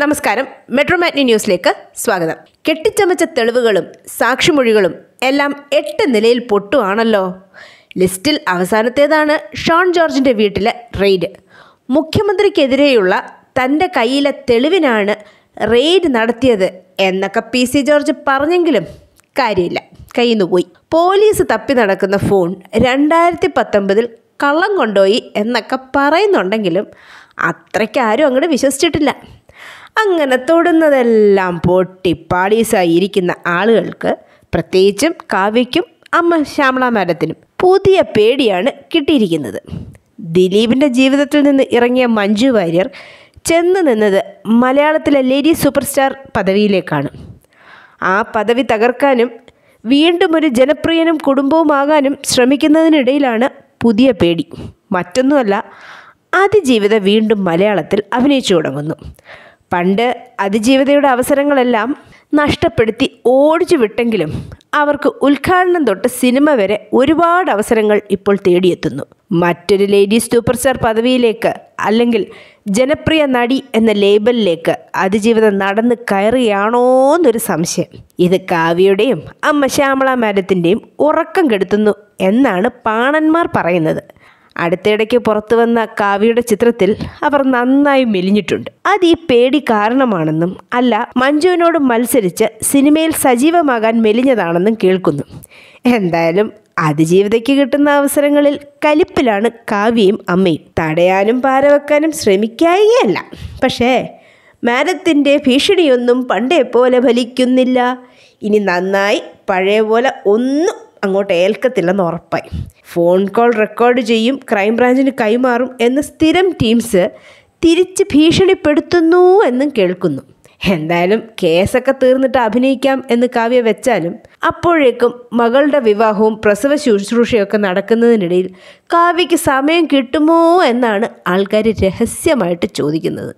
നമസ്കാരം മെട്രോ ന്യൂസിലേക്ക് സ്വാഗതം കെട്ടിച്ചമച്ച തെളിവുകളും സാക്ഷിമൊഴികളും എല്ലാം എട്ട് നിലയിൽ പൊട്ടുവാണല്ലോ ലിസ്റ്റിൽ അവസാനത്തേതാണ് ഷോൺ ജോർജിൻ്റെ വീട്ടിലെ റെയ്ഡ് മുഖ്യമന്ത്രിക്കെതിരെയുള്ള തൻ്റെ കയ്യിലെ തെളിവിനാണ് റെയ്ഡ് നടത്തിയത് എന്നൊക്കെ പി സി ജോർജ് പറഞ്ഞെങ്കിലും കാര്യമില്ല കയ്യിൽ നിന്ന് പോയി പോലീസ് തപ്പി നടക്കുന്ന ഫോൺ രണ്ടായിരത്തി പത്തൊമ്പതിൽ കള്ളം കൊണ്ടുപോയി എന്നൊക്കെ പറയുന്നുണ്ടെങ്കിലും അത്രയ്ക്കാരും അങ്ങോട്ട് വിശ്വസിച്ചിട്ടില്ല അങ്ങനെ തൊടുന്നതെല്ലാം പൊട്ടി ആളുകൾക്ക് പ്രത്യേകിച്ചും കാവ്യയ്ക്കും അമ്മ ശ്യാമള മാഡത്തിനും പുതിയ പേടിയാണ് കിട്ടിയിരിക്കുന്നത് ദിലീപിൻ്റെ ജീവിതത്തിൽ നിന്ന് ഇറങ്ങിയ മഞ്ജു വാര്യർ ചെന്ന് നിന്നത് മലയാളത്തിലെ ലേഡി സൂപ്പർ സ്റ്റാർ പദവിയിലേക്കാണ് ആ പദവി തകർക്കാനും വീണ്ടും ഒരു ജനപ്രിയനും കുടുംബവുമാകാനും ശ്രമിക്കുന്നതിനിടയിലാണ് പുതിയ പേടി മറ്റൊന്നുമല്ല അതിജീവിത വീണ്ടും മലയാളത്തിൽ അഭിനയിച്ചു തുടങ്ങുന്നു പണ്ട് അതിജീവിതയുടെ അവസരങ്ങളെല്ലാം നഷ്ടപ്പെടുത്തി ഓടിച്ചു വിട്ടെങ്കിലും അവർക്ക് ഉദ്ഘാടനം തൊട്ട് സിനിമ വരെ ഒരുപാട് അവസരങ്ങൾ ഇപ്പോൾ തേടിയെത്തുന്നു മറ്റൊരു ലേഡി സൂപ്പർ സ്റ്റാർ പദവിയിലേക്ക് അല്ലെങ്കിൽ ജനപ്രിയ നടി എന്ന ലേബലിലേക്ക് അതിജീവിതം നടന്ന് കയറുകയാണോന്നൊരു എന്നൊരു സംശയം ഇത് കാവ്യയുടെയും അമ്മ ശ്യാമള മാരത്തിൻ്റെയും ഉറക്കം കെടുത്തുന്നു എന്നാണ് പാണന്മാർ പറയുന്നത് അടുത്തിടയ്ക്ക് പുറത്തു വന്ന കാവ്യയുടെ ചിത്രത്തിൽ അവർ നന്നായി മെലിഞ്ഞിട്ടുണ്ട് അത് ഈ പേടി കാരണമാണെന്നും അല്ല മഞ്ജുവിനോട് മത്സരിച്ച് സിനിമയിൽ സജീവമാകാൻ മെലിഞ്ഞതാണെന്നും കേൾക്കുന്നു എന്തായാലും അതിജീവിതയ്ക്ക് കിട്ടുന്ന അവസരങ്ങളിൽ കലിപ്പിലാണ് കാവ്യയും അമ്മയും തടയാനും പാരവെക്കാനും ശ്രമിക്കായികയല്ല പക്ഷേ മാനത്തിൻ്റെ ഭീഷണിയൊന്നും പണ്ടേ പോലെ ഫലിക്കുന്നില്ല ഇനി നന്നായി പഴയ പോലെ ഒന്നും അങ്ങോട്ട് ഏൽക്കത്തില്ലെന്ന് ഉറപ്പായി ഫോൺ കോൾ റെക്കോർഡ് ചെയ്യും ക്രൈംബ്രാഞ്ചിന് കൈമാറും എന്ന സ്ഥിരം ടീംസ് തിരിച്ച് ഭീഷണിപ്പെടുത്തുന്നു എന്നും കേൾക്കുന്നു എന്തായാലും കേസൊക്കെ തീർന്നിട്ട് അഭിനയിക്കാം എന്ന് കാവ്യ വെച്ചാലും അപ്പോഴേക്കും മകളുടെ വിവാഹവും പ്രസവ ശുശ്രൂഷയൊക്കെ നടക്കുന്നതിനിടയിൽ കാവ്യയ്ക്ക് സമയം കിട്ടുമോ എന്നാണ് ആൾക്കാർ രഹസ്യമായിട്ട് ചോദിക്കുന്നത്